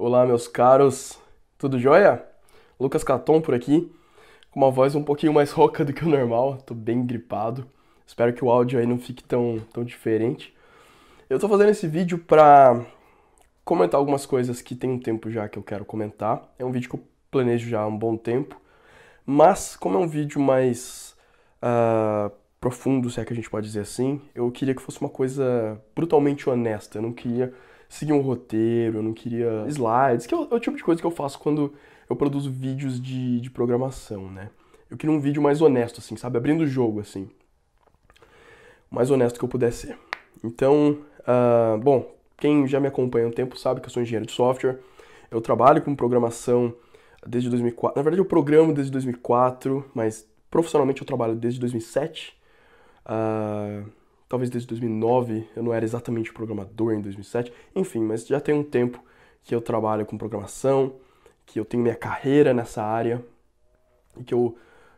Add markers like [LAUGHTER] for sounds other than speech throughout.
Olá, meus caros, tudo jóia? Lucas Caton por aqui, com uma voz um pouquinho mais rouca do que o normal, tô bem gripado. Espero que o áudio aí não fique tão, tão diferente. Eu tô fazendo esse vídeo pra comentar algumas coisas que tem um tempo já que eu quero comentar. É um vídeo que eu planejo já há um bom tempo, mas como é um vídeo mais uh, profundo, se é que a gente pode dizer assim, eu queria que fosse uma coisa brutalmente honesta. Eu não queria seguir um roteiro, eu não queria slides, que é o, é o tipo de coisa que eu faço quando eu produzo vídeos de, de programação, né? Eu queria um vídeo mais honesto, assim, sabe? Abrindo o jogo, assim. O mais honesto que eu puder ser. Então, uh, bom, quem já me acompanha há um tempo sabe que eu sou engenheiro de software. Eu trabalho com programação desde 2004. Na verdade, eu programo desde 2004, mas profissionalmente eu trabalho desde 2007. Uh, talvez desde 2009, eu não era exatamente programador em 2007, enfim, mas já tem um tempo que eu trabalho com programação, que eu tenho minha carreira nessa área e que eu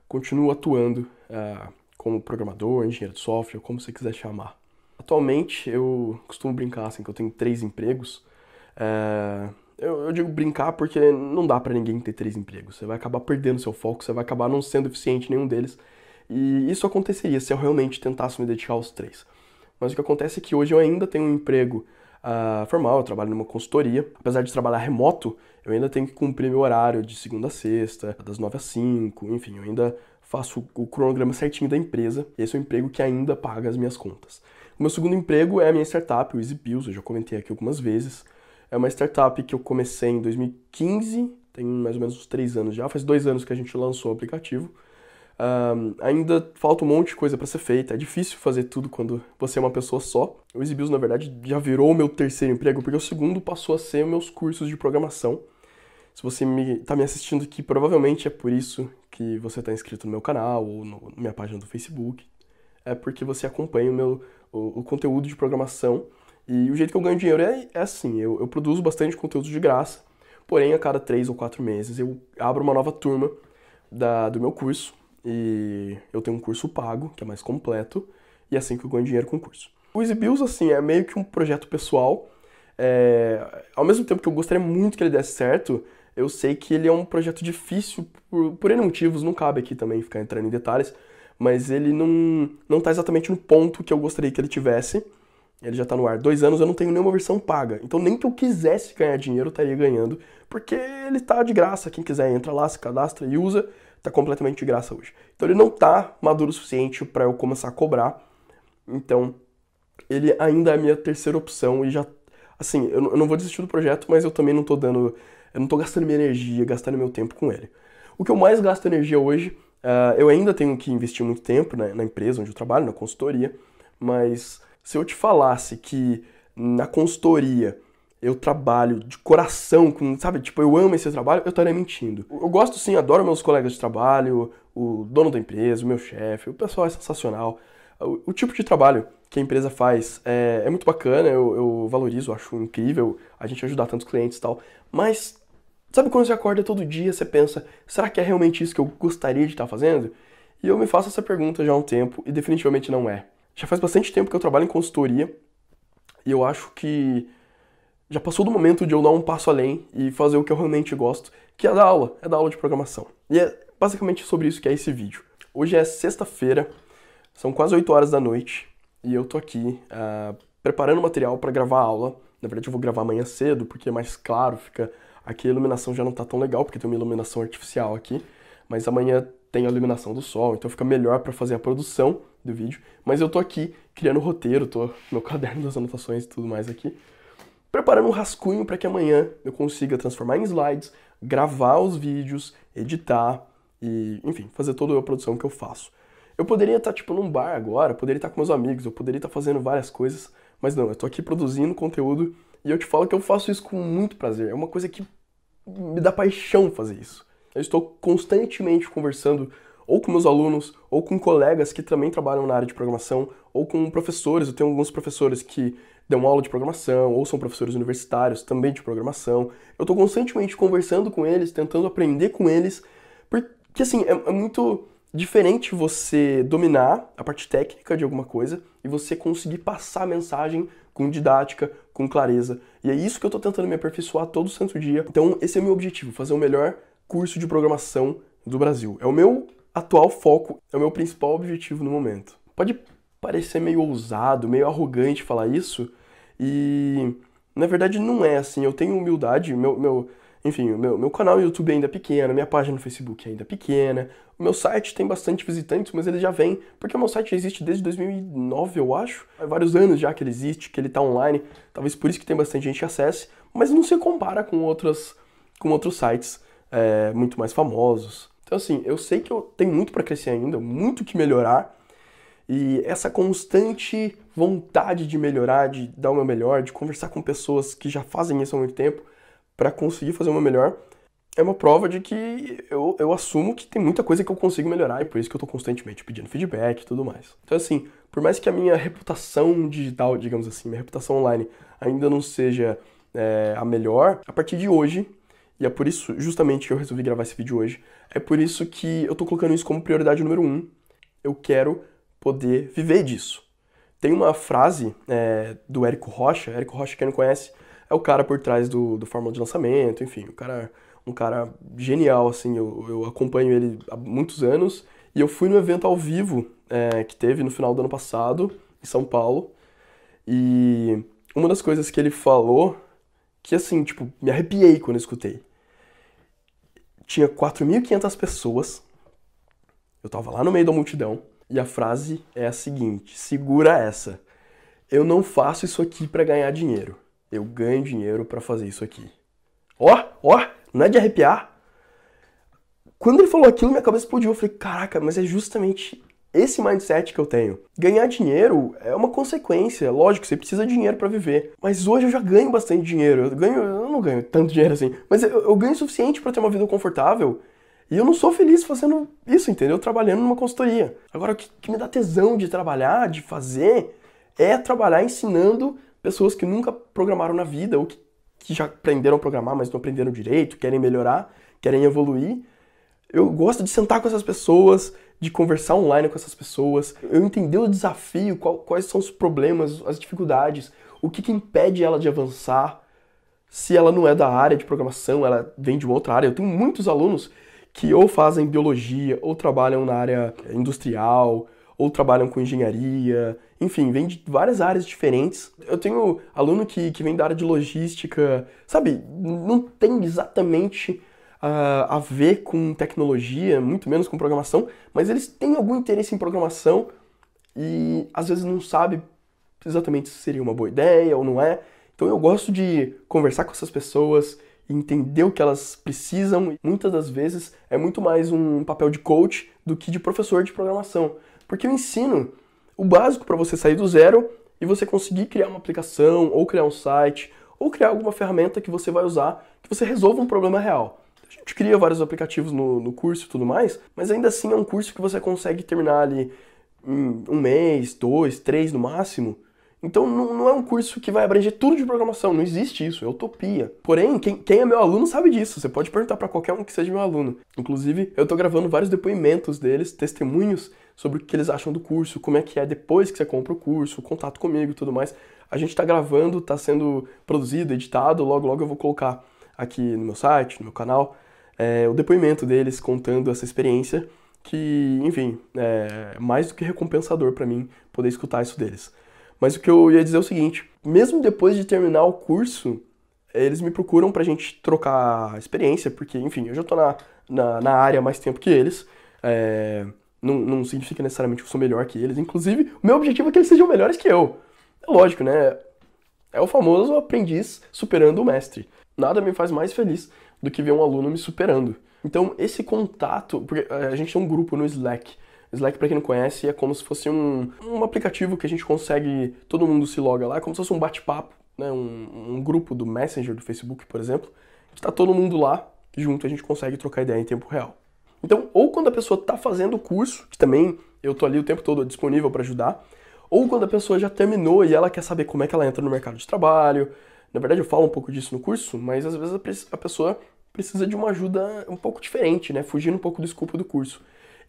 continuo atuando uh, como programador, engenheiro de software, como você quiser chamar. Atualmente eu costumo brincar assim que eu tenho três empregos. Uh, eu, eu, digo brincar porque não dá para ninguém ter três empregos. Você vai acabar perdendo seu foco, você vai acabar não sendo eficiente em nenhum deles. E isso aconteceria se eu realmente tentasse me dedicar aos três. Mas o que acontece é que hoje eu ainda tenho um emprego uh, formal, eu trabalho numa consultoria. Apesar de trabalhar remoto, eu ainda tenho que cumprir meu horário de segunda a sexta, das nove às cinco, enfim, eu ainda faço o cronograma certinho da empresa. E esse é o emprego que ainda paga as minhas contas. O meu segundo emprego é a minha startup, o EasyPills, eu já comentei aqui algumas vezes. É uma startup que eu comecei em 2015, tem mais ou menos uns três anos já, faz dois anos que a gente lançou o aplicativo. Um, ainda falta um monte de coisa para ser feita. É difícil fazer tudo quando você é uma pessoa só. O Exibius, na verdade, já virou o meu terceiro emprego, porque o segundo passou a ser meus cursos de programação. Se você está me, tá me, assistindo aqui, provavelmente é por isso que você está inscrito no meu canal ou no, na minha página do Facebook. É porque você acompanha o meu o, o, conteúdo de programação. E o jeito que eu ganho dinheiro é, é assim: eu, eu produzo bastante conteúdo de graça, porém, a cada três ou quatro meses eu abro uma nova turma da, do meu curso e eu tenho um curso pago, que é mais completo, e é assim que eu ganho dinheiro com o curso. O Easy Bills, assim, é meio que um projeto pessoal. É... Ao mesmo tempo que eu gostaria muito que ele desse certo, eu sei que ele é um projeto difícil por, por N motivos, não cabe aqui também ficar entrando em detalhes, mas ele não, não tá exatamente no ponto que eu gostaria que ele tivesse. Ele já está no ar dois anos, eu não tenho nenhuma versão paga. Então nem que eu quisesse ganhar dinheiro, eu estaria ganhando, porque ele está de graça. Quem quiser entra lá, se cadastra e usa está completamente de graça hoje. Então ele não está maduro o suficiente para eu começar a cobrar. Então ele ainda é a minha terceira opção e já assim, eu, eu não vou desistir do projeto, mas eu também não estou dando, eu não tô gastando minha energia, gastando meu tempo com ele. O que eu mais gasto energia hoje, uh, eu ainda tenho que investir muito tempo né, na empresa onde eu trabalho, na consultoria, mas se eu te falasse que na consultoria eu trabalho de coração, com, sabe? Tipo, eu amo esse trabalho, eu estaria mentindo. Eu gosto sim, adoro meus colegas de trabalho, o dono da empresa, o meu chefe, o pessoal é sensacional. O, o, tipo de trabalho que a empresa faz é, é muito bacana, eu, eu valorizo, acho incrível a gente ajudar tantos clientes e tal. Mas, sabe quando você acorda todo dia, você pensa, será que é realmente isso que eu gostaria de estar fazendo? E eu me faço essa pergunta já há um tempo e definitivamente não é. Já faz bastante tempo que eu trabalho em consultoria e eu acho que já passou do momento de eu dar um passo além e fazer o que eu realmente gosto, que é dar aula, é dar aula de programação. E é basicamente sobre isso que é esse vídeo. Hoje é sexta-feira, são quase 8 horas da noite e eu tô aqui uh, preparando material para gravar a aula. Na verdade, eu vou gravar amanhã cedo porque é mais claro, fica. Aqui a iluminação já não tá tão legal porque tem uma iluminação artificial aqui, mas amanhã tem a iluminação do sol, então fica melhor para fazer a produção do vídeo. Mas eu tô aqui criando o roteiro, tô meu [LAUGHS] caderno das anotações e tudo mais aqui preparando um rascunho para que amanhã eu consiga transformar em slides, gravar os vídeos, editar e, enfim, fazer toda a produção que eu faço. Eu poderia estar, tá, tipo, num bar agora, poderia estar tá com meus amigos, eu poderia estar tá fazendo várias coisas, mas não, eu estou aqui produzindo conteúdo e eu te falo que eu faço isso com muito prazer. É uma coisa que me dá paixão fazer isso. Eu estou constantemente conversando ou com meus alunos, ou com colegas que também trabalham na área de programação, ou com professores. Eu tenho alguns professores que dão aula de programação, ou são professores universitários também de programação. Eu estou constantemente conversando com eles, tentando aprender com eles, porque assim, é, é muito diferente você dominar a parte técnica de alguma coisa e você conseguir passar a mensagem com didática, com clareza. E é isso que eu estou tentando me aperfeiçoar todo santo dia. Então, esse é o meu objetivo, fazer o melhor curso de programação do Brasil. É o meu atual foco, é o meu principal objetivo no momento. Pode parecer meio ousado, meio arrogante falar isso, e na verdade não é assim. Eu tenho humildade, meu, meu enfim, o meu, meu canal no YouTube ainda é pequeno, minha página no Facebook ainda é pequena, o meu site tem bastante visitantes, mas ele já vem, porque o meu site existe desde 2009, eu acho, há vários anos já que ele existe, que ele está online, talvez por isso que tem bastante gente que acesse, mas não se compara com, outras, com outros sites é, muito mais famosos. Então assim, eu sei que eu tenho muito para crescer ainda, muito que melhorar, e essa constante vontade de melhorar, de dar o meu melhor, de conversar com pessoas que já fazem isso há muito tempo para conseguir fazer o meu melhor, é uma prova de que eu, eu assumo que tem muita coisa que eu consigo melhorar e por isso que eu estou constantemente pedindo feedback e tudo mais. Então, assim, por mais que a minha reputação digital, digamos assim, minha reputação online ainda não seja é, a melhor, a partir de hoje, e é por isso justamente que eu resolvi gravar esse vídeo hoje, é por isso que eu estou colocando isso como prioridade número um. Eu quero poder viver disso. Tem uma frase é, do Érico Rocha, Érico Rocha, quem não conhece, é o cara por trás do, do Fórmula de Lançamento, enfim, o cara, um cara genial, assim, eu, eu acompanho ele há muitos anos, e eu fui no evento ao vivo é, que teve no final do ano passado, em São Paulo, e uma das coisas que ele falou, que assim, tipo, me arrepiei quando eu escutei. Tinha 4.500 pessoas, eu tava lá no meio da multidão, e a frase é a seguinte: segura essa. Eu não faço isso aqui para ganhar dinheiro. Eu ganho dinheiro para fazer isso aqui. Ó, oh, ó, oh, não é de arrepiar. Quando ele falou aquilo, minha cabeça explodiu. Eu falei: caraca, mas é justamente esse mindset que eu tenho. Ganhar dinheiro é uma consequência, lógico, você precisa de dinheiro para viver. Mas hoje eu já ganho bastante dinheiro. Eu ganho, eu não ganho tanto dinheiro assim, mas eu, eu ganho o suficiente para ter uma vida confortável e eu não sou feliz fazendo isso, entendeu? Trabalhando numa consultoria. Agora, o que, que me dá tesão de trabalhar, de fazer, é trabalhar ensinando pessoas que nunca programaram na vida ou que, que já aprenderam a programar, mas não aprenderam direito, querem melhorar, querem evoluir. Eu gosto de sentar com essas pessoas, de conversar online com essas pessoas, eu entender o desafio, qual, quais são os problemas, as dificuldades, o que, que impede ela de avançar, se ela não é da área de programação, ela vem de outra área. Eu tenho muitos alunos que ou fazem biologia, ou trabalham na área industrial, ou trabalham com engenharia, enfim, vem de várias áreas diferentes. Eu tenho aluno que, que vem da área de logística, sabe, não tem exatamente uh, a ver com tecnologia, muito menos com programação, mas eles têm algum interesse em programação e às vezes não sabe exatamente se seria uma boa ideia ou não é. Então eu gosto de conversar com essas pessoas, entender o que elas precisam. Muitas das vezes é muito mais um papel de coach do que de professor de programação, porque eu ensino o básico para você sair do zero e você conseguir criar uma aplicação ou criar um site ou criar alguma ferramenta que você vai usar que você resolva um problema real. A gente cria vários aplicativos no, no curso e tudo mais, mas ainda assim é um curso que você consegue terminar ali em um mês, dois, três no máximo, então não, não, é um curso que vai abranger tudo de programação, não existe isso, é utopia. Porém, quem, quem é meu aluno sabe disso, você pode perguntar para qualquer um que seja meu aluno. Inclusive, eu estou gravando vários depoimentos deles, testemunhos sobre o que eles acham do curso, como é que é depois que você compra o curso, o contato comigo e tudo mais. A gente está gravando, está sendo produzido, editado, logo logo eu vou colocar aqui no meu site, no meu canal, é, o depoimento deles contando essa experiência que, enfim, é mais do que recompensador para mim poder escutar isso deles. Mas o que eu ia dizer é o seguinte: mesmo depois de terminar o curso, eles me procuram pra gente trocar experiência, porque, enfim, eu já tô na, na, na área mais tempo que eles. É, não, não significa necessariamente que eu sou melhor que eles. Inclusive, o meu objetivo é que eles sejam melhores que eu. É lógico, né? É o famoso aprendiz superando o mestre. Nada me faz mais feliz do que ver um aluno me superando. Então, esse contato, porque é, a gente tem um grupo no Slack Slack, para quem não conhece, é como se fosse um, um aplicativo que a gente consegue, todo mundo se loga lá, é como se fosse um bate-papo, né? Um, um, grupo do Messenger do Facebook, por exemplo, que está todo mundo lá junto, a gente consegue trocar ideia em tempo real. Então, ou quando a pessoa está fazendo o curso, que também eu tô ali o tempo todo disponível para ajudar, ou quando a pessoa já terminou e ela quer saber como é que ela entra no mercado de trabalho. Na verdade, eu falo um pouco disso no curso, mas às vezes a pessoa precisa de uma ajuda um pouco diferente, né? Fugindo um pouco do escopo do curso.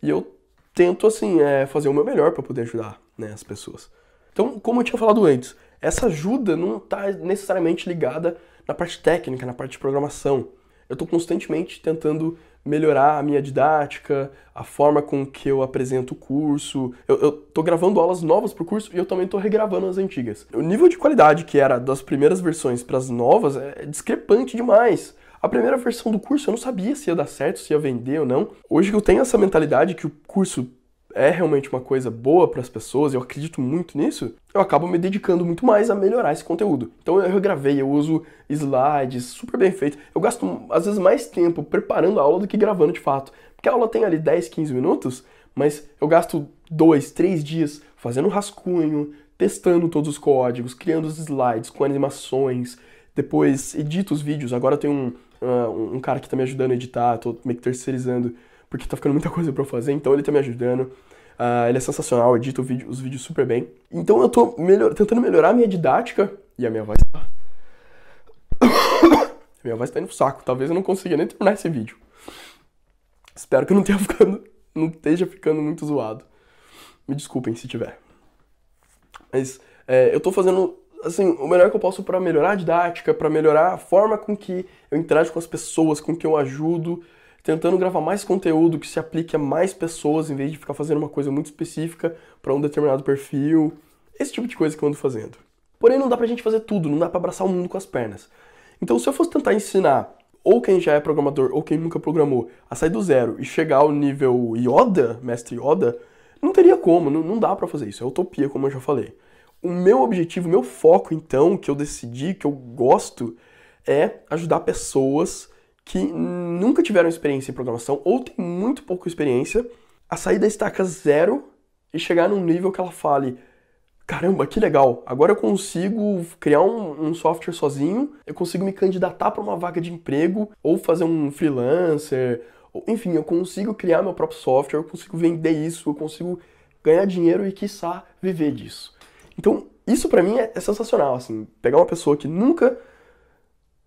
E eu tento, assim, é, fazer o meu melhor para poder ajudar né, as pessoas. Então, como eu tinha falado antes, essa ajuda não está necessariamente ligada na parte técnica, na parte de programação. Eu estou constantemente tentando melhorar a minha didática, a forma com que eu apresento o curso. Eu estou gravando aulas novas para o curso e eu também estou regravando as antigas. O nível de qualidade que era das primeiras versões para as novas é, é discrepante demais. A primeira versão do curso eu não sabia se ia dar certo, se ia vender ou não. Hoje eu tenho essa mentalidade que o curso é realmente uma coisa boa para as pessoas, eu acredito muito nisso, eu acabo me dedicando muito mais a melhorar esse conteúdo. Então eu gravei, eu uso slides super bem feito. Eu gasto às vezes mais tempo preparando a aula do que gravando de fato. Porque a aula tem ali 10, 15 minutos, mas eu gasto dois, três dias fazendo rascunho, testando todos os códigos, criando os slides com animações, depois edito os vídeos. Agora tem um uh, um cara que tá me ajudando a editar, tô meio que terceirizando, porque tá ficando muita [LAUGHS] coisa para eu fazer, então ele tá me ajudando. Uh, ele é sensacional, edita vídeo, os vídeos super bem. Então eu tô melhor, tentando melhorar a minha didática e a minha voz tá. a [COUGHS] minha voz tá indo pro saco, talvez eu não consiga nem terminar esse vídeo. Espero que eu não tenha [LAUGHS] ficando. não esteja ficando muito zoado. Me desculpem se tiver. Mas é, eu tô fazendo assim, o melhor que eu posso para melhorar a didática, para melhorar a forma com que eu interajo com as pessoas, com que eu ajudo, tentando gravar mais conteúdo que se aplique a mais pessoas, em vez de ficar fazendo uma coisa muito específica para um determinado perfil, esse tipo de coisa que eu ando fazendo. Porém, não dá pra gente fazer tudo, não dá para abraçar o mundo com as pernas. Então, se eu fosse tentar ensinar ou quem já é programador ou quem nunca programou a sair do zero e chegar ao nível Yoda, mestre Yoda, não teria como, não, não dá para fazer isso, é utopia, como eu já falei. O meu objetivo, o meu foco, então, que eu decidi, que eu gosto, é ajudar pessoas que nunca tiveram experiência em programação ou têm muito pouca experiência a sair da estaca zero e chegar num nível que ela fale: caramba, que legal, agora eu consigo criar um, um software sozinho, eu consigo me candidatar para uma vaga de emprego ou fazer um freelancer, ou, enfim, eu consigo criar meu próprio software, eu consigo vender isso, eu consigo ganhar dinheiro e, quiçá, viver disso. Então, isso para mim é, é, sensacional, assim, pegar uma pessoa que nunca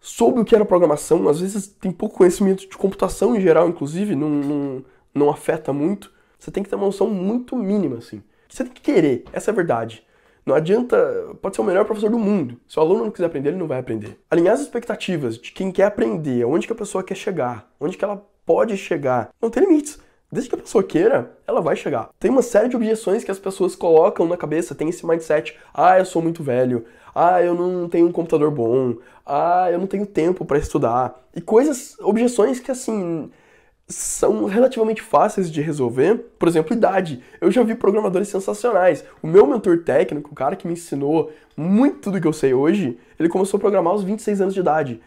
soube o que era programação, às vezes tem pouco conhecimento de computação em geral, inclusive, não, não, não afeta muito. Você tem que ter uma noção muito mínima, assim. Você tem que querer, essa é a verdade. Não adianta, pode ser o melhor professor do mundo. Se o aluno não quiser aprender, ele não vai aprender. Alinhar as expectativas de quem quer aprender, onde que a pessoa quer chegar, onde que ela pode chegar. Não tem limites. Desde que a pessoa queira, ela vai chegar. Tem uma série de objeções que as pessoas colocam na cabeça, tem esse mindset: ah, eu sou muito velho, ah, eu não tenho um computador bom, ah, eu não tenho tempo para estudar. E coisas, objeções que assim são relativamente fáceis de resolver, por exemplo, idade. Eu já vi programadores sensacionais. O meu mentor técnico, o cara que me ensinou muito do que eu sei hoje, ele começou a programar aos 26 anos de idade.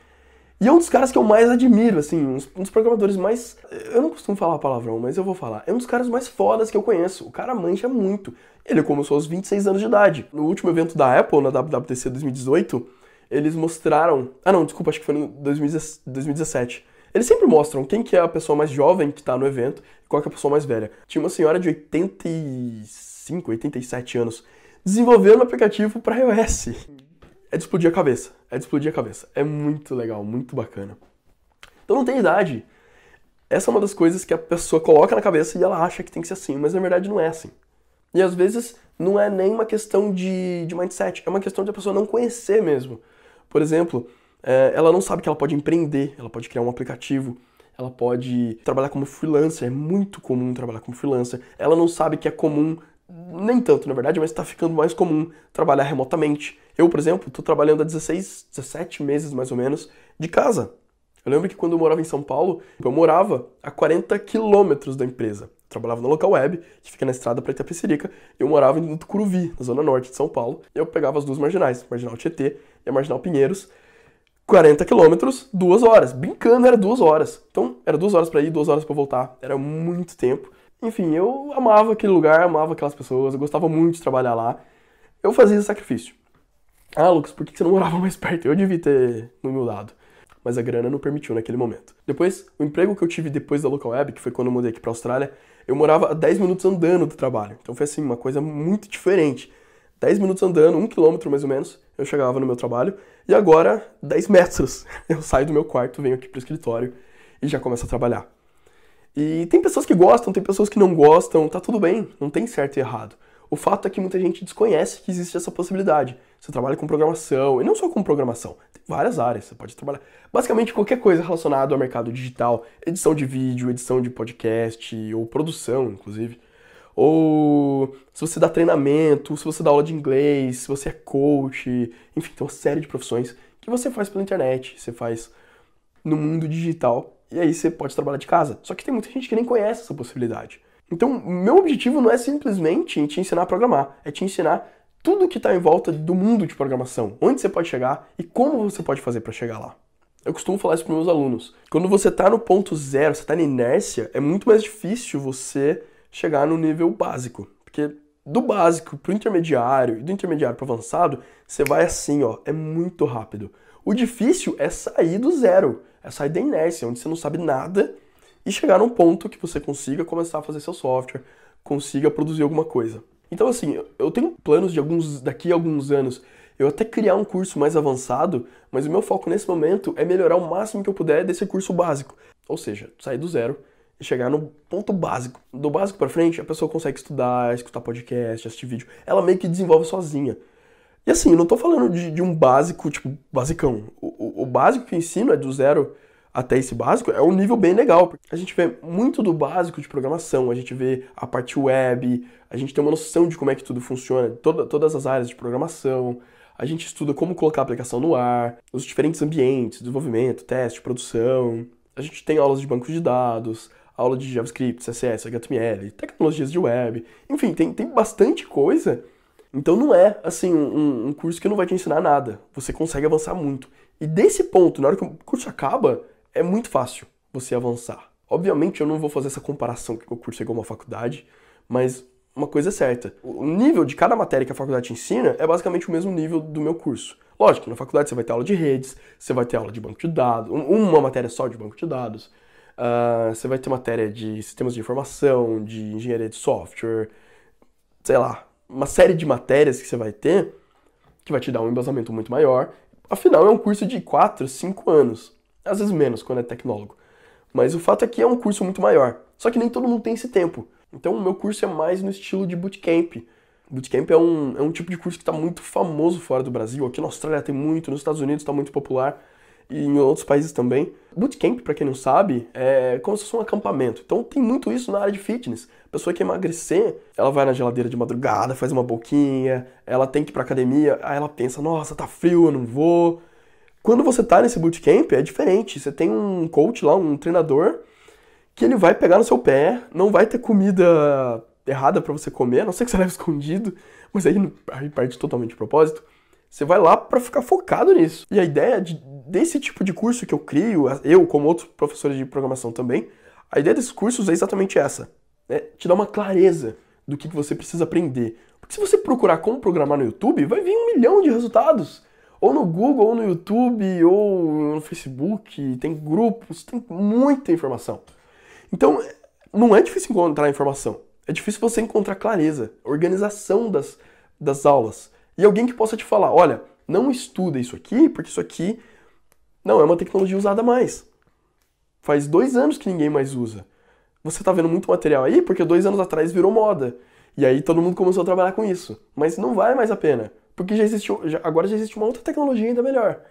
E é um dos caras que eu mais admiro, assim, um dos, programadores mais. Eu não costumo falar palavrão, mas eu vou falar. É um dos caras mais fodas que eu conheço. O cara mancha muito. Ele começou aos 26 anos de idade. No último evento da Apple, na WWDC 2018, eles mostraram. Ah, não, desculpa, acho que foi em 2017. Eles sempre mostram quem que é a pessoa mais jovem que tá no evento e qual que é a pessoa mais velha. Tinha uma senhora de 85, 87 anos desenvolvendo um aplicativo para iOS é de explodir a cabeça. É de explodir a cabeça. É muito legal, muito bacana. Então não tem idade. Essa é uma das coisas que a pessoa coloca na cabeça e ela acha que tem que ser assim, mas na verdade não é assim. E às vezes não é nem uma questão de, de mindset, é uma questão de a pessoa não conhecer mesmo. Por exemplo, é, ela não sabe que ela pode empreender, ela pode criar um aplicativo, ela pode trabalhar como freelancer, é muito comum trabalhar como freelancer. Ela não sabe que é comum, nem tanto na verdade, mas está ficando mais comum trabalhar remotamente eu, por exemplo, estou trabalhando há 16, 17 meses mais ou menos de casa. Eu lembro que quando eu morava em São Paulo, eu morava a 40 quilômetros da empresa. Eu trabalhava no local web, que fica na estrada para Itapecerica, e eu morava em Tucuruvi, na zona norte de São Paulo. E eu pegava as duas marginais, Marginal Tietê e a Marginal Pinheiros. 40 quilômetros, duas horas. Brincando, era duas horas. Então, era duas horas para ir, duas horas para voltar. Era muito tempo. Enfim, eu amava aquele lugar, amava aquelas pessoas, eu gostava muito de trabalhar lá. Eu fazia sacrifício. Ah, Lucas, por que você não morava mais perto? Eu devia ter no meu lado. Mas a grana não permitiu naquele momento. Depois, o emprego que eu tive depois da Local Web, que foi quando eu mudei aqui pra Austrália, eu morava a 10 minutos andando do trabalho. Então foi assim, uma coisa muito diferente. 10 minutos andando, 1 quilômetro mais ou menos, eu chegava no meu trabalho. E agora, 10 metros. [LAUGHS] Eu saio do meu quarto, venho aqui pro escritório e já começo a trabalhar. E tem pessoas que gostam, tem pessoas que não gostam, tá tudo bem, não tem certo e errado. O fato é que muita gente desconhece que existe essa possibilidade. Você trabalha com programação, e não só com programação, tem várias áreas, você pode trabalhar basicamente qualquer coisa relacionada ao mercado digital, edição de vídeo, edição de podcast, ou produção, inclusive. Ou se você dá treinamento, se você dá aula de inglês, se você é coach, enfim, tem uma série de profissões que você faz pela internet, você faz no mundo digital, e aí você pode trabalhar de casa. Só que tem muita gente que nem conhece essa possibilidade. Então, meu objetivo não é simplesmente te ensinar a programar, é te ensinar tudo que está em volta do mundo de programação, onde você pode chegar e como você pode fazer para chegar lá. Eu costumo falar isso para meus alunos. Quando você está no ponto zero, você está na inércia, é muito mais difícil você chegar no nível básico, porque do básico para o intermediário e do intermediário para o avançado, você vai assim, ó, é muito rápido. O difícil é sair do zero, é sair da inércia, onde você não sabe nada e chegar num ponto que você consiga começar a fazer seu software, consiga produzir alguma coisa. Então, assim, eu tenho planos de alguns daqui a alguns anos eu até criar um curso mais avançado, mas o meu foco nesse momento é melhorar o máximo que eu puder desse curso básico. Ou seja, sair do zero e chegar no ponto básico. Do básico para frente, a pessoa consegue estudar, escutar podcast, assistir vídeo. Ela meio que desenvolve sozinha. E assim, eu não tô falando de, de um básico, tipo, basicão. O, o, o básico que eu ensino é do zero até esse básico é um nível bem legal. A gente vê muito do básico de programação, a gente vê a parte web, a gente tem uma noção de como é que tudo funciona, toda, todas as áreas de programação. A gente estuda como colocar a aplicação no ar, os diferentes ambientes, desenvolvimento, teste, produção. A gente tem aulas de banco de dados, aula de JavaScript, CSS, HTML, tecnologias de web, enfim, tem, tem bastante coisa. Então não é assim um, um curso que não vai te ensinar nada. Você consegue avançar muito. E desse ponto, na hora que o curso acaba, é muito fácil você avançar. Obviamente eu não vou fazer essa comparação que o curso é igual uma faculdade, mas uma coisa é certa. O nível de cada matéria que a faculdade te ensina é basicamente o mesmo nível do meu curso. Lógico, na faculdade você vai ter aula de redes, você vai ter aula de banco de dados, uma matéria só de banco de dados, uh, você vai ter matéria de sistemas de informação, de engenharia de software, sei lá, uma série de matérias que você vai ter que vai te dar um embasamento muito maior. Afinal, é um curso de 4, 5 anos às vezes menos quando é tecnólogo. Mas o fato é que é um curso muito maior. Só que nem todo mundo tem esse tempo. Então o meu curso é mais no estilo de bootcamp. Bootcamp é um, é um tipo de curso que está muito famoso fora do Brasil. Aqui na Austrália tem muito, nos Estados Unidos está muito popular e em outros países também. Bootcamp, para quem não sabe, é como se fosse um acampamento. Então tem muito isso na área de fitness. A pessoa que emagrecer, ela vai na geladeira de madrugada, faz uma boquinha, ela tem que ir pra academia, aí ela pensa, nossa, tá frio, eu não vou. Quando você está nesse bootcamp, é diferente. Você tem um coach lá, um treinador, que ele vai pegar no seu pé, não vai ter comida errada para você comer, a não sei que você [LAUGHS] leve escondido, mas aí, aí parte totalmente de propósito. Você vai lá para ficar focado nisso. E a ideia de, desse tipo de curso que eu crio, eu como outros professores de programação também, a ideia desses cursos é exatamente essa. Né? Te dar uma clareza do que, que você precisa aprender. Porque se você procurar como programar no YouTube, vai vir um milhão de resultados ou no Google, ou no YouTube, ou no Facebook, tem grupos, tem muita informação. Então, não é difícil encontrar informação. É difícil você encontrar clareza, organização das, das aulas. E alguém que possa te falar, olha, não estuda isso aqui, porque isso aqui não é uma tecnologia usada mais. Faz dois anos que ninguém mais usa. Você está vendo muito material aí, porque dois anos atrás virou moda. E aí todo mundo começou a trabalhar com isso. Mas não vale mais a pena porque já existe, já, agora já existe uma outra tecnologia ainda melhor.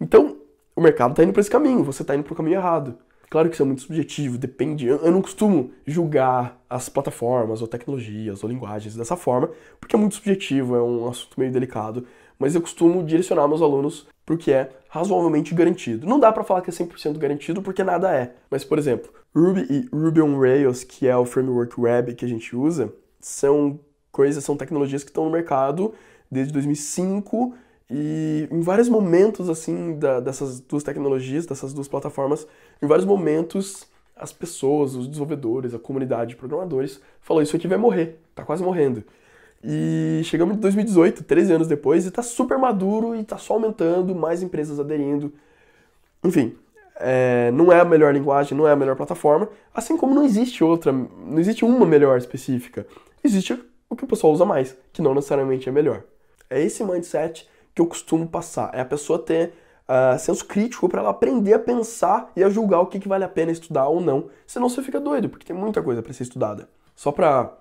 Então, o mercado está indo para esse caminho, você está indo para o caminho errado. Claro que isso é muito subjetivo, depende. Eu, eu não costumo julgar as plataformas, ou tecnologias, ou linguagens dessa forma, porque é muito subjetivo, é um assunto meio delicado. Mas eu costumo direcionar meus alunos para o que é razoavelmente garantido. Não dá para falar que é 100% garantido, porque nada é. Mas, por exemplo, Ruby e Ruby on Rails, que é o framework web que a gente usa, são coisas, são tecnologias que estão no mercado desde 2005 e em vários momentos assim da, dessas duas tecnologias, dessas duas plataformas, em vários momentos as pessoas, os desenvolvedores, a comunidade de programadores falou isso aqui vai morrer, tá quase morrendo. E chegamos em 2018, 13 anos depois, e tá super maduro e tá só aumentando, mais empresas aderindo. Enfim, é, não é a melhor linguagem, não é a melhor plataforma, assim como não existe outra, não existe uma melhor específica. Existe o que o pessoal usa mais, que não necessariamente é melhor. É esse mindset que eu costumo passar. É a pessoa ter uh, senso crítico para ela aprender a pensar e a julgar o que, que vale a pena estudar ou não. Senão você fica doido, porque tem muita coisa para ser estudada. Só para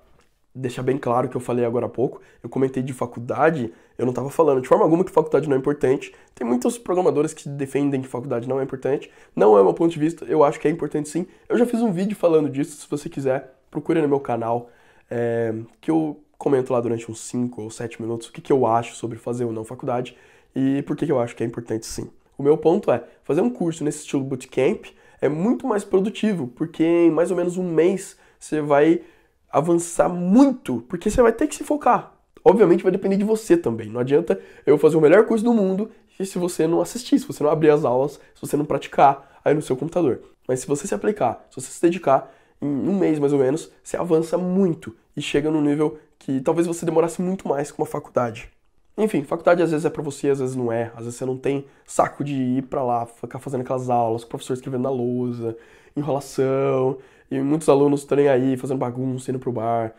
deixar bem claro o que eu falei agora há pouco, eu comentei de faculdade, eu não estava falando de forma alguma que faculdade não é importante. Tem muitos programadores que defendem que faculdade não é importante. Não é o meu ponto de vista, eu acho que é importante sim. Eu já fiz um vídeo falando disso, se você quiser, procure no meu canal, é, que eu comento lá durante uns 5 ou 7 minutos o que, que eu acho sobre fazer ou não faculdade e por que, que eu acho que é importante sim. O meu ponto é, fazer um curso nesse estilo bootcamp é muito mais produtivo, porque em mais ou menos um mês você vai avançar muito, porque você vai ter que se focar. Obviamente vai depender de você também. Não adianta eu fazer o melhor curso do mundo e se você não assistir, se você não abrir as aulas, se você não praticar aí no seu computador. Mas se você se aplicar, se você se dedicar, em um mês mais ou menos, você avança muito e chega num nível que talvez você demorasse muito mais com uma faculdade. Enfim, faculdade às vezes é para você, às vezes não é. Às vezes você não tem saco de ir para lá, ficar fazendo aquelas aulas, o professor escrevendo na lousa, enrolação, e muitos alunos estarem aí fazendo bagunça, indo pro bar.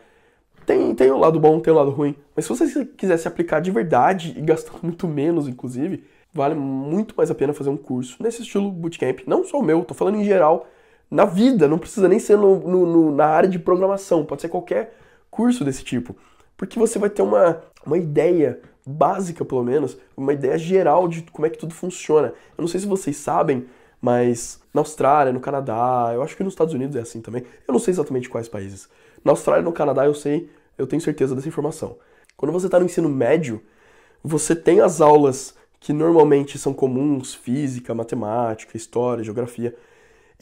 Tem, tem o lado bom, tem o lado ruim. Mas se você quiser se aplicar de verdade e gastar [LAUGHS] muito menos, inclusive, vale muito mais a pena fazer um curso nesse estilo bootcamp. Não só o meu, tô falando em geral na vida, não precisa nem ser no, no, no, na área de programação, pode ser qualquer curso desse tipo. Porque você vai ter uma, uma ideia básica, pelo menos, uma ideia geral de como é que tudo funciona. Eu não sei se vocês sabem, mas na Austrália, no Canadá, eu acho que nos Estados Unidos é assim também. Eu não sei exatamente quais países. Na Austrália e no Canadá eu sei, eu tenho certeza dessa informação. Quando você está no ensino médio, você tem as aulas que normalmente são comuns, física, matemática, história, geografia,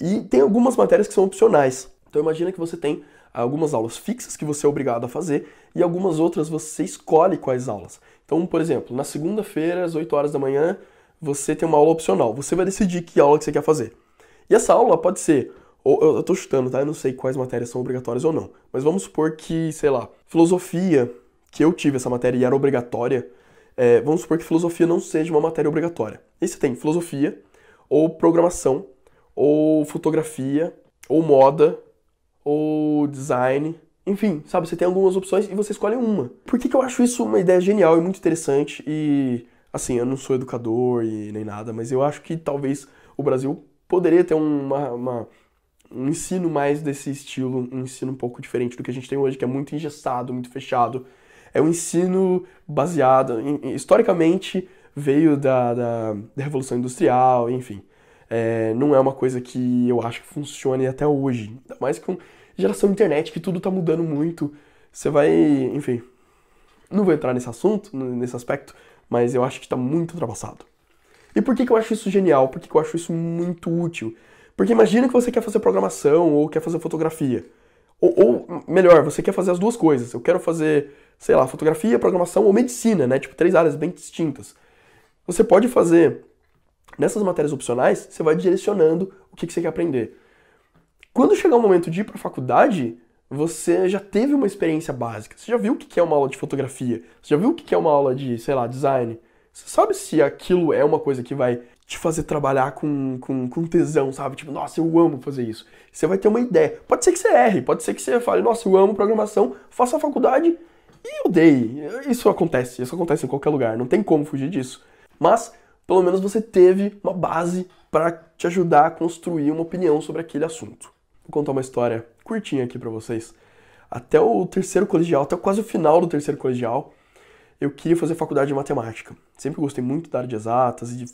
e tem algumas matérias que são opcionais. Então imagina que você tem algumas aulas fixas que você é obrigado a fazer e algumas outras você escolhe quais aulas. Então, por exemplo, na segunda-feira, às 8 horas da manhã, você tem uma aula opcional. Você vai decidir que aula que você quer fazer. E essa aula pode ser, ou, eu, estou chutando, tá? Eu não sei quais matérias são obrigatórias ou não. Mas vamos supor que, sei lá, filosofia, que eu tive essa matéria e era obrigatória, é, vamos supor que filosofia não seja uma matéria obrigatória. E você tem filosofia ou programação ou fotografia, ou moda, ou design. Enfim, sabe, você tem algumas opções e você escolhe uma. Por que, que eu acho isso uma ideia genial e muito interessante? E, assim, eu não sou educador e nem nada, mas eu acho que talvez o Brasil poderia ter uma, uma um ensino mais desse estilo, um ensino um pouco diferente do que a gente tem hoje, que é muito engessado, muito fechado. É um ensino baseado, historicamente, veio da, da, da Revolução Industrial, enfim é, não é uma coisa que eu acho que funcione até hoje. Ainda mais com geração internet, que tudo tá mudando muito. Você vai, enfim, não vou entrar nesse assunto, nesse aspecto, mas eu acho que está muito ultrapassado. E por que, que eu acho isso genial? Por que, que eu acho isso muito útil? Porque imagina que você quer fazer programação ou quer fazer fotografia. Ou, ou, melhor, você quer fazer as duas coisas. Eu quero fazer, sei lá, fotografia, programação ou medicina, né? Tipo, três áreas bem distintas. Você pode fazer Nessas matérias opcionais, você vai direcionando o que, que você quer aprender. Quando chegar o momento de ir para a faculdade, você já teve uma experiência básica. Você já viu o que é uma aula de fotografia? Você já viu o que é uma aula de, sei lá, design? Você sabe se aquilo é uma coisa que vai te fazer trabalhar com, com, com tesão, sabe? Tipo, nossa, eu amo fazer isso. Você vai ter uma ideia. Pode ser que você erre, pode ser que você fale, nossa, eu amo programação, faça a faculdade e odeie. Isso acontece, isso acontece em qualquer lugar, não tem como fugir disso. Mas pelo menos você teve uma base para te ajudar a construir uma opinião sobre aquele assunto. Vou contar uma história curtinha aqui para vocês. Até o terceiro colegial, até quase o final do terceiro colegial, eu queria fazer faculdade de matemática. Sempre gostei muito da área de exatas e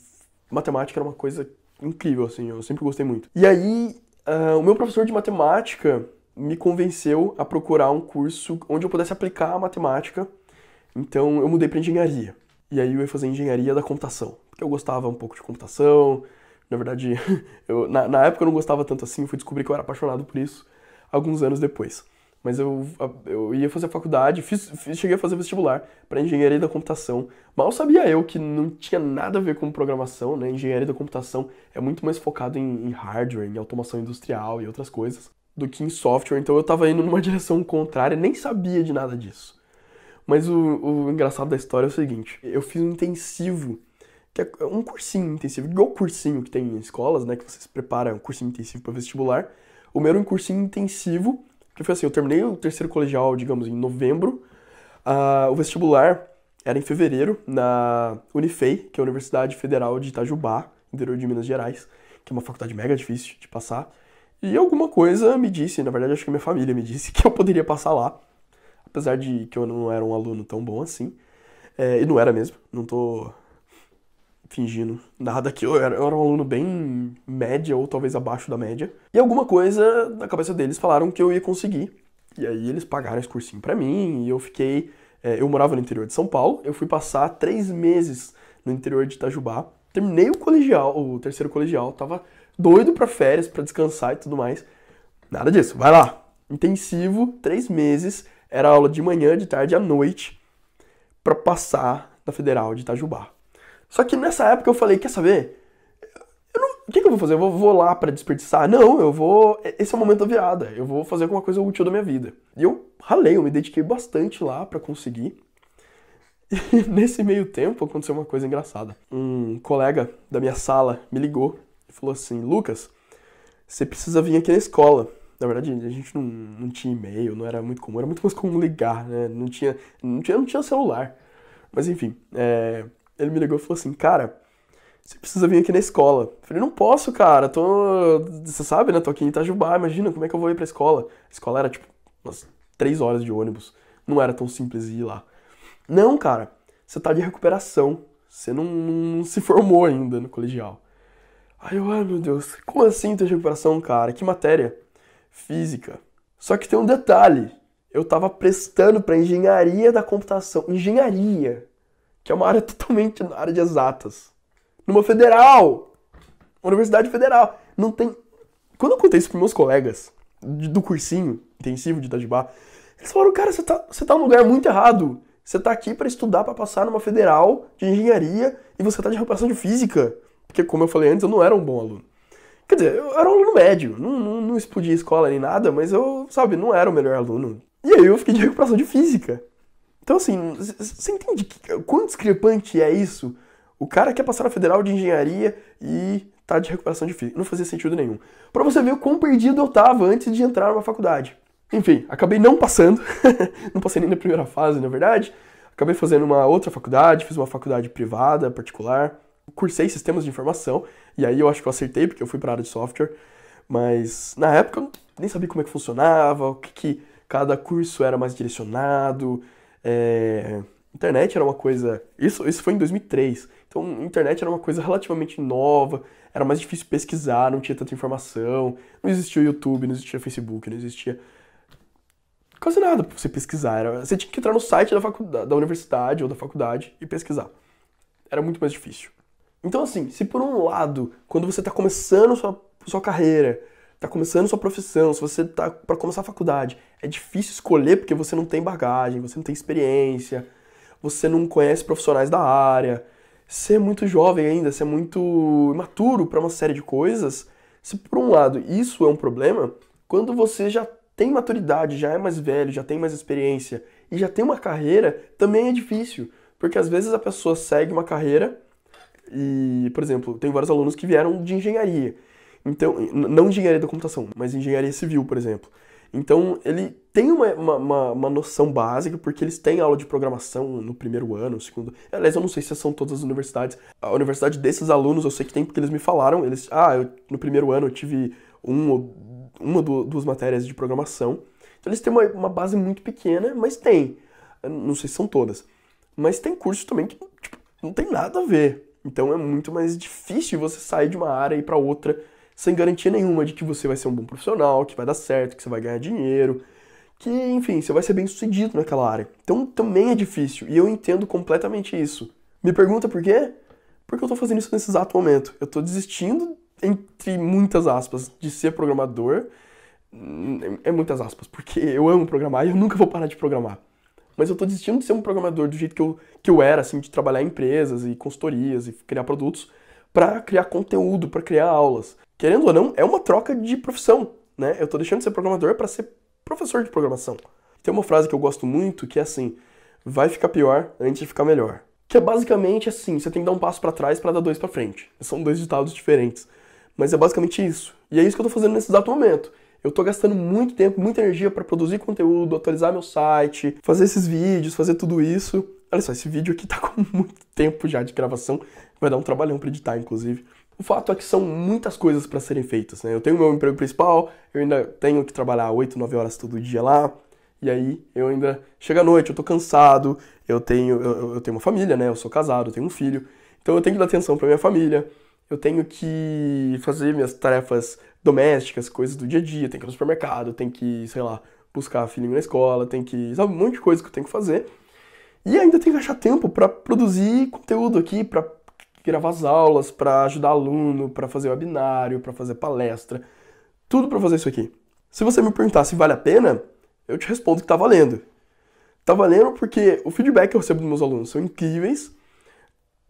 matemática era uma coisa incrível, assim, eu sempre gostei muito. E aí, uh, o meu professor de matemática me convenceu a procurar um curso onde eu pudesse aplicar a matemática. Então, eu mudei para engenharia. E aí, eu ia fazer engenharia da computação porque eu gostava um pouco de computação. Na verdade, [LAUGHS] eu, na, na época eu não gostava tanto assim, fui descobrir que eu era apaixonado por isso alguns anos depois. Mas eu, eu ia fazer faculdade, fiz, fiz cheguei a fazer vestibular para engenharia da computação. Mal sabia eu que não tinha nada a ver com programação, né? Engenharia da computação é muito mais focado em, em hardware, em automação industrial e outras coisas, do que em software. Então eu estava indo numa [LAUGHS] direção contrária, nem sabia de nada disso. Mas o, o engraçado da história é o seguinte: eu fiz um intensivo que é um cursinho intensivo, igual cursinho que tem em escolas, né, que você se prepara, é um cursinho intensivo para vestibular. O meu era um cursinho intensivo, que foi assim, eu terminei o terceiro colegial, digamos, em novembro. Uh, o vestibular era em fevereiro, na Unifei, que é a Universidade Federal de Itajubá, interior de Minas Gerais, que é uma faculdade mega difícil de passar. E alguma coisa me disse, na verdade acho que minha família me disse, [LAUGHS] que eu poderia passar lá. Apesar de que eu não era um aluno tão bom assim. É, e não era mesmo, não tô fingindo nada, que eu era, eu era um aluno bem média ou talvez abaixo da média. E alguma coisa na cabeça deles falaram que eu ia conseguir. E aí eles pagaram esse cursinho para mim e eu fiquei. É, eu morava no interior de São Paulo, eu fui passar três meses no interior de Itajubá. Terminei o colegial, o terceiro colegial, tava doido para férias, para descansar e tudo mais. Nada disso, vai lá. Intensivo, três meses, era aula de manhã, de tarde à noite, para passar na Federal de Itajubá. Só que nessa época eu falei, quer saber? Não, o que, que, eu vou fazer? Eu vou, vou lá para desperdiçar? Não, eu vou. Esse é o momento da virada. Eu vou fazer alguma coisa útil da minha vida. E eu ralei, eu me dediquei bastante lá para conseguir. E [LAUGHS] nesse meio tempo aconteceu uma coisa engraçada. Um colega da minha sala me ligou e falou assim: Lucas, você precisa vir aqui na escola. Na verdade, a gente não, não tinha e-mail, não era muito comum, era muito mais comum ligar, né? Não tinha, não tinha, não tinha celular. Mas enfim, é, ele me ligou e falou assim, cara, você precisa vir aqui na escola. Eu falei, não posso, cara, tô. Você sabe, né? Tô aqui em Itajubá, imagina como é que eu vou ir pra escola. A escola era tipo umas três horas de ônibus. Não era tão simples ir lá. Não, cara, você tá de recuperação. Você não, não se formou ainda no colegial. Aí eu, ai meu Deus, como assim tá de recuperação, cara? Que matéria? Física. Só que tem um detalhe. Eu tava prestando para engenharia da computação. Engenharia que é uma área [LAUGHS] totalmente na área de exatas. Numa federal! Universidade federal. Não tem. Quando eu contei isso pros meus colegas do cursinho intensivo de Itajubá, eles falaram, cara, você tá, você tá num lugar muito errado. Você tá aqui para estudar para passar numa federal de engenharia e você tá de recuperação de física. Porque, como eu falei antes, eu não era um bom aluno. Quer dizer, eu era um aluno médio, não, não, não explodia escola nem nada, mas eu, sabe, não era o melhor aluno. E aí eu fiquei de recuperação de física. Então, assim, você entende que, quão discrepante é isso? O cara quer passar na Federal de Engenharia e tá de recuperação de física. Não fazia sentido nenhum. Para você ver o quão perdido eu tava antes de entrar numa faculdade. Enfim, acabei não passando, [LAUGHS] não passei nem na primeira fase, na verdade. Acabei fazendo uma outra faculdade, fiz uma faculdade privada, particular. Cursei sistemas de informação, e aí eu acho que eu acertei, porque eu fui para área de software. Mas na época eu nem sabia como é que funcionava, o que, que cada curso era mais direcionado. É, internet era uma coisa. Isso, isso foi em 2003. Então, internet era uma coisa relativamente nova, era mais difícil pesquisar, não tinha tanta informação, não existia o YouTube, não existia Facebook, não existia quase nada pra você pesquisar. Era, você tinha que entrar no site da, faculdade, da universidade ou da faculdade e pesquisar. Era muito mais difícil. Então, assim, se por um lado, quando você está começando sua, sua carreira, está começando sua profissão, se você está para começar a faculdade, é difícil escolher porque você não tem bagagem, você não tem experiência, você não conhece profissionais da área. Você é muito jovem ainda, você é muito imaturo para uma série de coisas. Se por um lado isso é um problema, quando você já tem maturidade, já é mais velho, já tem mais experiência e já tem uma carreira, também é difícil. Porque às vezes a pessoa segue uma carreira e, por exemplo, tem vários alunos que vieram de engenharia. Então, não engenharia da computação, mas engenharia civil, por exemplo. Então, ele tem uma, uma, uma, noção básica, porque eles têm aula de programação no primeiro ano, no segundo. Aliás, eu não sei se são todas as universidades. A universidade desses alunos eu sei que tem, porque eles me falaram. Eles, ah, eu, no primeiro ano eu tive um, uma ou duas matérias de programação. Então, eles têm uma, uma base muito pequena, mas tem. Eu não sei se são todas. Mas tem cursos também que tipo, não tem nada a ver. Então, é muito mais difícil você sair de uma área e ir para outra sem garantia nenhuma de que você vai ser um bom profissional, que vai dar certo, que você vai ganhar dinheiro, que, enfim, você vai ser bem sucedido naquela área. Então também é difícil e eu entendo completamente isso. Me pergunta por quê? Porque eu estou fazendo isso nesse exato momento. Eu estou desistindo, entre muitas aspas, de ser programador. É, é muitas aspas, porque eu amo programar e eu nunca vou parar de programar. Mas eu estou desistindo de ser um programador do jeito que eu, que eu era, assim, de trabalhar em empresas e consultorias e criar produtos, para criar conteúdo, para criar aulas querendo ou não, é uma troca de profissão, né? Eu estou deixando de ser programador para ser professor de programação. Tem uma frase que eu gosto muito que é assim: vai ficar pior antes de ficar melhor. Que é basicamente assim, você tem que dar um passo para trás para dar dois para frente. São dois ditados diferentes, mas é basicamente isso. E é isso que eu estou fazendo nesse exato momento. Eu estou gastando muito tempo, muita energia para produzir conteúdo, atualizar meu site, fazer esses vídeos, fazer tudo isso. Olha só, esse vídeo aqui está [LAUGHS] com muito tempo já de gravação, vai dar um trabalhão para editar, inclusive. O fato é que são muitas coisas para serem feitas, né? Eu tenho meu emprego principal, eu ainda tenho que trabalhar 8, 9 horas todo dia lá, e aí eu ainda chega à noite, eu tô cansado, eu tenho eu, eu tenho uma família, né? Eu sou casado, eu tenho um filho. Então eu tenho que dar atenção para minha família. Eu tenho que fazer minhas tarefas domésticas, coisas do dia a dia, tenho que ir no supermercado, tenho que, sei lá, buscar filhinho na escola, tem que, sabe, um monte de coisa que eu tenho que fazer. E ainda tenho que achar tempo para produzir conteúdo aqui, para gravar as aulas, para ajudar aluno, para fazer webinário, para fazer palestra, tudo para fazer isso aqui. Se você me perguntar se vale a pena, eu te respondo que tá valendo. Tá valendo porque o feedback que eu recebo dos meus alunos são incríveis,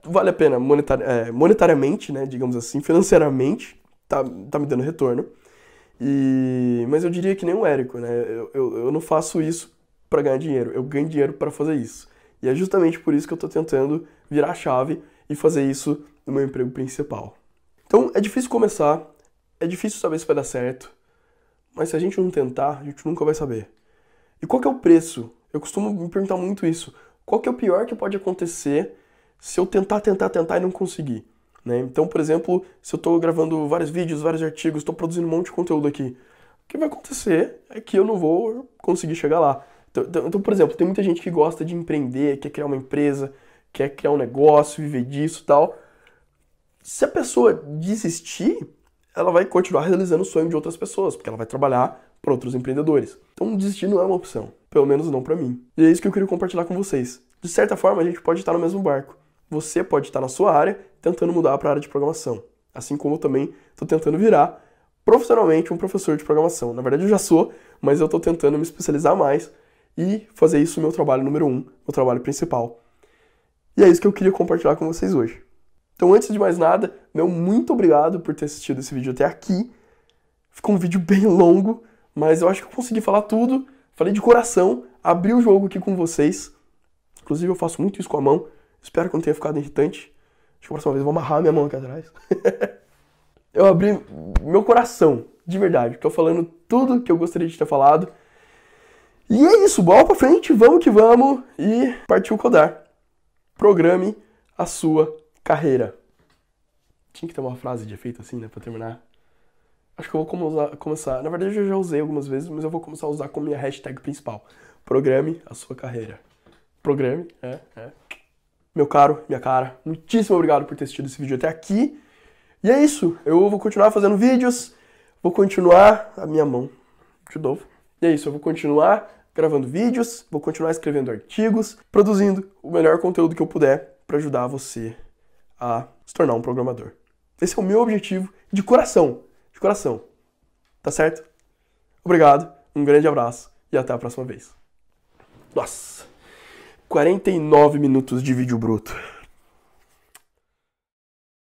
vale a pena monetar, é, monetariamente, né, digamos assim, financeiramente, tá, tá me dando retorno. E, mas eu diria que nem o Érico, né? Eu, eu, eu não faço isso para ganhar dinheiro, eu ganho dinheiro para fazer isso. E é justamente por isso que eu estou tentando virar a chave e fazer isso no meu emprego principal. Então é difícil começar, é difícil saber se vai dar certo, mas se a gente não tentar, a gente nunca vai saber. E qual que é o preço? Eu costumo me perguntar muito isso. Qual que é o pior que pode acontecer se eu tentar, tentar, tentar e não conseguir? Né? Então, por exemplo, se eu estou gravando vários vídeos, vários artigos, estou produzindo um monte de conteúdo aqui, o que vai acontecer é que eu não vou conseguir chegar lá. Então, então, então por exemplo, tem muita gente que gosta de empreender, quer criar uma empresa, quer criar um negócio, viver disso e tal. Se a pessoa desistir, ela vai continuar realizando o sonho de outras pessoas, porque ela vai trabalhar para outros empreendedores. Então desistir não é uma opção, pelo menos não para mim. E é isso que eu queria compartilhar com vocês. De certa forma, a gente pode estar no mesmo barco. Você pode estar na sua área tentando mudar para a área de programação, assim como eu também estou tentando virar profissionalmente um professor de programação. Na verdade, eu já sou, mas eu estou tentando me especializar mais e fazer isso meu trabalho número um, meu trabalho principal. E é isso que eu queria compartilhar com vocês hoje. Então, antes de mais nada, meu muito obrigado por ter assistido esse vídeo até aqui. Ficou um vídeo [LAUGHS] bem longo, mas eu acho que eu consegui falar tudo. Falei de coração, abri o jogo aqui com vocês. Inclusive, eu faço muito isso com a mão. Espero que não tenha ficado irritante. Acho que a próxima vez eu vou amarrar minha mão aqui atrás. [LAUGHS] eu abri meu coração, de verdade. Estou falando tudo que eu gostaria de ter falado. E é isso, bola pra frente, vamos que vamos. E partiu codar. Programe a sua carreira. Tinha que ter uma frase de efeito assim, né, pra terminar. Acho que eu vou começar. Na verdade, eu já usei algumas vezes, mas eu vou começar a usar como minha hashtag principal. Programe a sua carreira. Programe, é, é. Meu caro, minha cara, muitíssimo obrigado por ter assistido esse vídeo até aqui. E é isso. Eu vou continuar fazendo vídeos, vou continuar. A minha mão, de novo. E é isso, eu vou continuar gravando vídeos, vou continuar escrevendo artigos, produzindo o melhor conteúdo que eu puder para ajudar você a se tornar um programador. Esse é o meu objetivo de coração, de coração. Tá certo? Obrigado, um grande abraço e até a próxima vez. Nossa, 49 minutos de vídeo bruto.